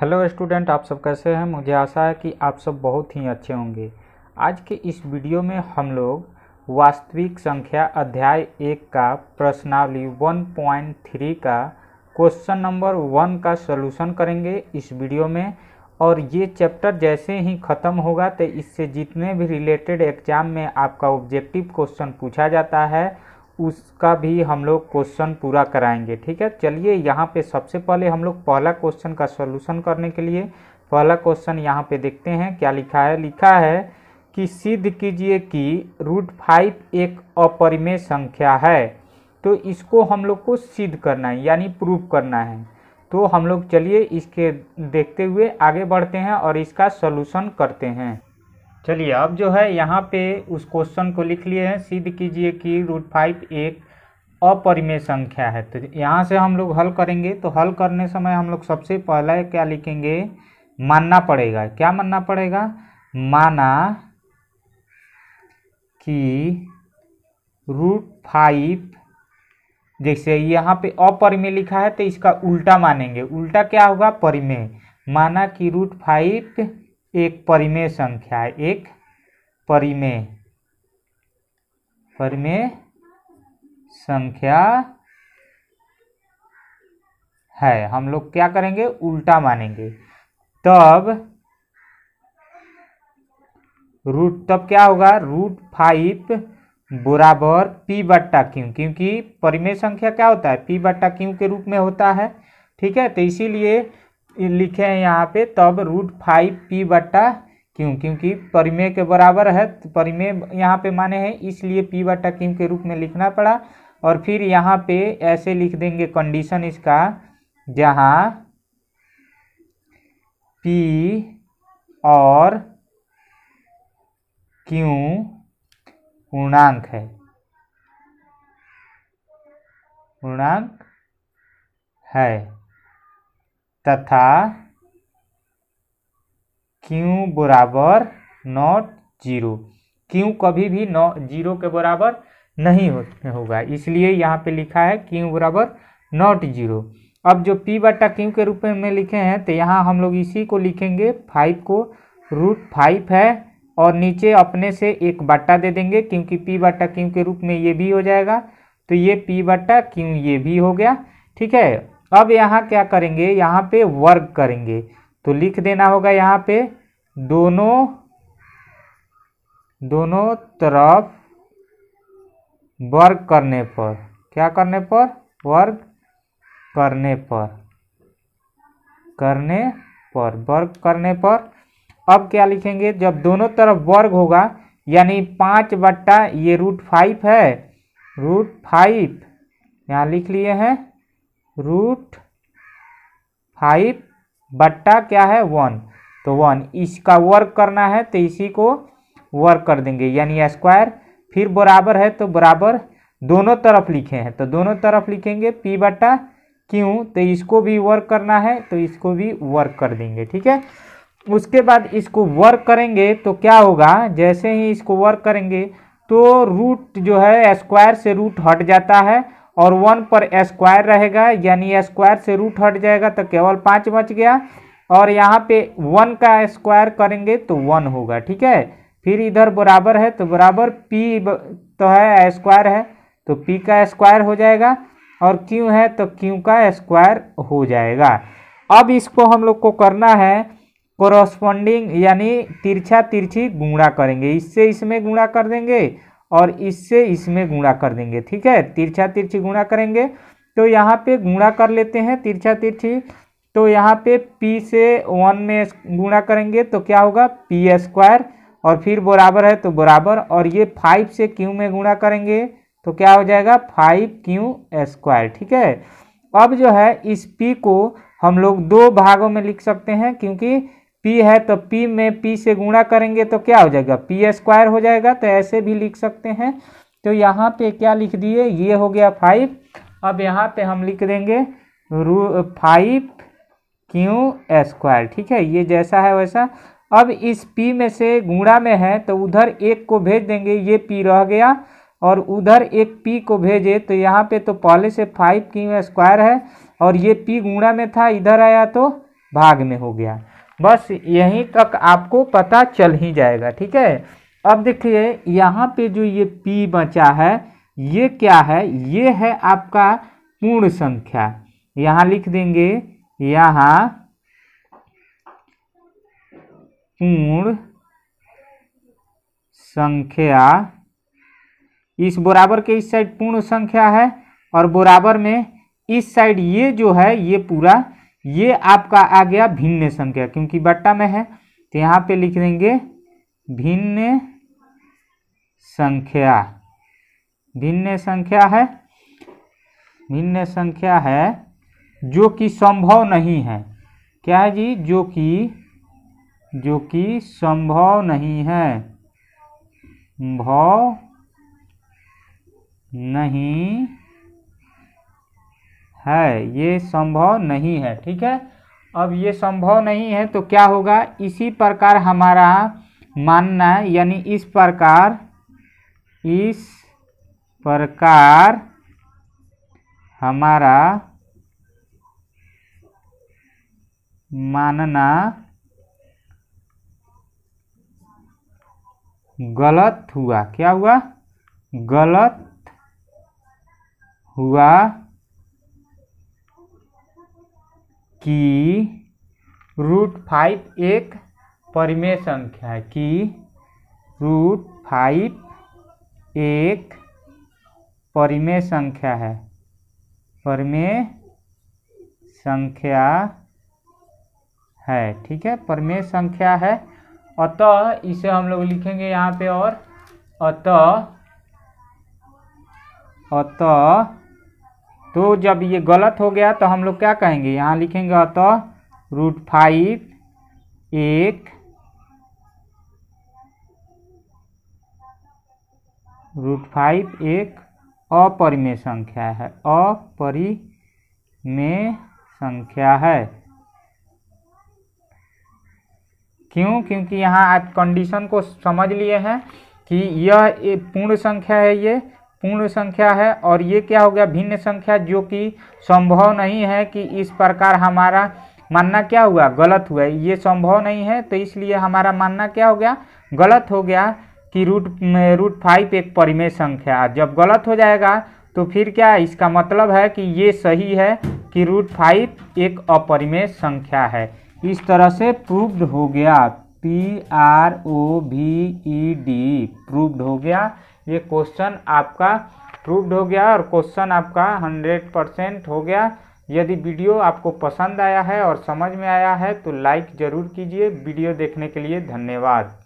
hello student आप सब कैसे हैं मुझे आशा है कि आप सब बहुत ही अच्छे होंगे आज के इस वीडियो में हम लोग वास्तविक संख्या अध्याय एक का प्रश्नावली 1.3 का क्वेश्चन नंबर वन का सलूशन करेंगे इस वीडियो में और ये चैप्टर जैसे ही ख़त्म होगा तो इससे जितने भी रिलेटेड एग्ज़ाम में आपका ऑब्जेक्टिव क्वेश्चन पूछा जाता है उसका भी हम लोग क्वेश्चन पूरा कराएंगे ठीक है चलिए यहाँ पे सबसे पहले हम लोग पहला क्वेश्चन का सोल्यूशन करने के लिए पहला क्वेश्चन यहाँ पे देखते हैं क्या लिखा है लिखा है कि सिद्ध कीजिए कि रूट फाइव एक अपरिमेय संख्या है तो इसको हम लोग को सिद्ध करना है यानी प्रूव करना है तो हम लोग चलिए इसके देखते हुए आगे बढ़ते हैं और इसका सोल्यूशन करते हैं चलिए अब जो है यहाँ पे उस क्वेश्चन को लिख लिए हैं सिद्ध कीजिए कि रूट फाइव एक अपरिमेय संख्या है तो यहाँ से हम लोग हल करेंगे तो हल करने समय हम लोग सबसे पहला क्या लिखेंगे मानना पड़ेगा क्या मानना पड़ेगा माना कि रूट फाइव जैसे यहाँ पे अपरिमेय लिखा है तो इसका उल्टा मानेंगे उल्टा क्या होगा परिमेय माना कि रूट फाइव एक परिमेय संख्या है एक परिमेय परिमेय संख्या है हम लोग क्या करेंगे उल्टा मानेंगे तब रूट तब क्या होगा रूट फाइव बराबर पी बट्टा क्यू क्योंकि परिमेय संख्या क्या होता है पी बट्टा क्यू के रूप में होता है ठीक है तो इसीलिए लिखे हैं यहाँ पे तब रूट फाइव पी बट्टा क्यों क्योंकि परिमेय के बराबर है तो परिमेय यहाँ पे माने हैं इसलिए पी बट्टा क्यों के रूप में लिखना पड़ा और फिर यहाँ पे ऐसे लिख देंगे कंडीशन इसका जहाँ पी और क्यू पूर्णांक है पूर्णांक है तथा क्यू बराबर नॉट जीरो क्यू कभी भी नौ जीरो के बराबर नहीं होगा इसलिए यहाँ पे लिखा है क्यू बराबर नॉट जीरो अब जो पी बटा क्यू के रूप में लिखे हैं तो यहाँ हम लोग इसी को लिखेंगे फाइव को रूट फाइव है और नीचे अपने से एक बट्टा दे देंगे क्योंकि पी बट्टा क्यू के रूप में ये भी हो जाएगा तो ये पी बट्टा क्यू ये भी हो गया ठीक है अब यहाँ क्या करेंगे यहाँ पे वर्ग करेंगे तो लिख देना होगा यहाँ पे दोनों दोनों तरफ वर्ग करने पर क्या करने पर वर्ग करने पर करने पर वर्ग करने पर अब क्या लिखेंगे जब दोनों तरफ वर्ग होगा यानी पाँच बट्टा ये रूट फाइव है रूट फाइव यहाँ लिख लिए हैं रूट फाइव बट्टा क्या है वन तो वन इसका वर्क करना है तो इसी को वर्क कर देंगे यानी स्क्वायर फिर बराबर है तो बराबर दोनों तरफ लिखे हैं तो दोनों तरफ लिखेंगे पी बट्टा क्यों तो इसको भी वर्क करना है तो इसको भी वर्क कर देंगे ठीक है उसके बाद इसको वर्क करेंगे तो क्या होगा जैसे ही इसको वर्क करेंगे तो रूट जो है स्क्वायर से रूट हट जाता है और वन पर स्क्वायर रहेगा यानी स्क्वायर से रूट हट जाएगा तो केवल पाँच बच गया और यहाँ पे वन का स्क्वायर करेंगे तो वन होगा ठीक है फिर इधर बराबर है तो बराबर पी तो है स्क्वायर है तो पी का स्क्वायर हो जाएगा और क्यों है तो क्यों का स्क्वायर हो जाएगा अब इसको हम लोग को करना है कॉरस्पॉन्डिंग यानी तिरछा तिरछी गुणा करेंगे इससे इसमें गुणा कर देंगे और इससे इसमें गुणा कर देंगे ठीक है तिरछा तिरछी गुणा करेंगे तो यहाँ पे गुणा कर लेते हैं तिरछा तिरछी तो यहाँ पे p से वन में गुणा करेंगे तो क्या होगा पी स्क्वायर और फिर बराबर है तो बराबर और ये फाइव से q में गुणा करेंगे तो क्या हो जाएगा फाइव क्यू स्क्वायर ठीक है अब जो है इस p को हम लोग दो भागों में लिख सकते हैं क्योंकि p है तो p में p से गुणा करेंगे तो क्या हो जाएगा पी स्क्वायर हो जाएगा तो ऐसे भी लिख सकते हैं तो यहाँ पे क्या लिख दिए ये हो गया फाइव अब यहाँ पे हम लिख देंगे रू फाइव क्यू स्क्वायर ठीक है ये जैसा है वैसा अब इस p में से गुणा में है तो उधर एक को भेज देंगे ये p रह गया और उधर एक p को भेजे तो यहाँ पे तो पहले से फाइव क्यू स्क्वायर है और ये p गुणा में था इधर आया तो भाग में हो गया बस यहीं तक आपको पता चल ही जाएगा ठीक है अब देखिए यहाँ पे जो ये पी बचा है ये क्या है ये है आपका पूर्ण संख्या यहाँ लिख देंगे यहाँ पूर्ण संख्या इस बराबर के इस साइड पूर्ण संख्या है और बराबर में इस साइड ये जो है ये पूरा ये आपका आ गया भिन्न संख्या क्योंकि बट्टा में है तो यहाँ पे लिख देंगे भिन्न संख्या भिन्न संख्या है भिन्न संख्या है जो कि संभव नहीं है क्या है जी जो कि जो कि संभव नहीं है भाव नहीं है ये संभव नहीं है ठीक है अब ये संभव नहीं है तो क्या होगा इसी प्रकार हमारा मानना यानी इस प्रकार इस प्रकार हमारा मानना गलत हुआ क्या हुआ गलत हुआ कि रूट फाइव एक परिमेय संख्या है कि रूट फाइव एक परिमेय संख्या है परिमेय संख्या है ठीक है परिमेय संख्या है अतः इसे हम लोग लिखेंगे यहाँ पे और अतः अतः तो जब ये गलत हो गया तो हम लोग क्या कहेंगे यहाँ लिखेंगे अतः रूट फाइव एक रूट फाइव एक अपरिमेय संख्या है अपरिमेय संख्या है क्यों क्योंकि यहाँ आप कंडीशन को समझ लिए हैं कि यह पूर्ण संख्या है ये पूर्ण संख्या है और ये क्या हो गया भिन्न संख्या जो कि संभव नहीं है कि इस प्रकार हमारा मानना क्या हुआ गलत हुआ ये संभव नहीं है तो इसलिए हमारा मानना क्या हो गया गलत हो गया कि रूट रूट फाइव एक परिमेय संख्या जब गलत हो जाएगा तो फिर क्या इसका मतलब है कि ये सही है कि रूट फाइव एक अपरिमेय संख्या है इस तरह से प्रूव्ड हो गया P R O V E D proved हो गया ये क्वेश्चन आपका प्रूव्ड हो गया और क्वेश्चन आपका हंड्रेड परसेंट हो गया यदि वीडियो आपको पसंद आया है और समझ में आया है तो लाइक ज़रूर कीजिए वीडियो देखने के लिए धन्यवाद